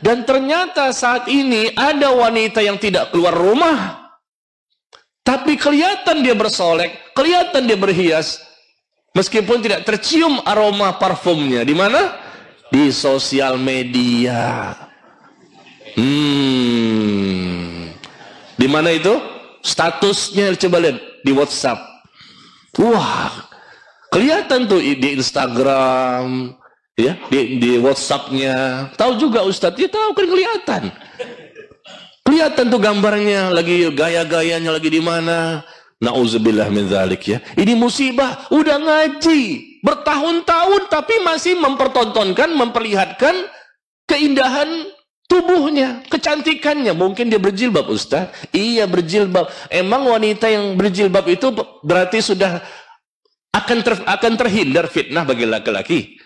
Dan ternyata saat ini ada wanita yang tidak keluar rumah. Tapi kelihatan dia bersolek, kelihatan dia berhias. Meskipun tidak tercium aroma parfumnya. Di mana? Di sosial media. Hmm. Di mana itu? Statusnya coba lihat di WhatsApp. Wah, kelihatan tuh di Instagram, ya di, di WhatsAppnya tahu juga Ustadz dia ya, tahu kan kelihatan kelihatan tuh gambarnya lagi gaya-gayanya lagi di mana nauzubillah min zalik ya ini musibah udah ngaji bertahun-tahun tapi masih mempertontonkan memperlihatkan keindahan tubuhnya, kecantikannya. Mungkin dia berjilbab, Ustaz. Iya, berjilbab. Emang wanita yang berjilbab itu berarti sudah akan ter, akan terhindar fitnah bagi laki-laki.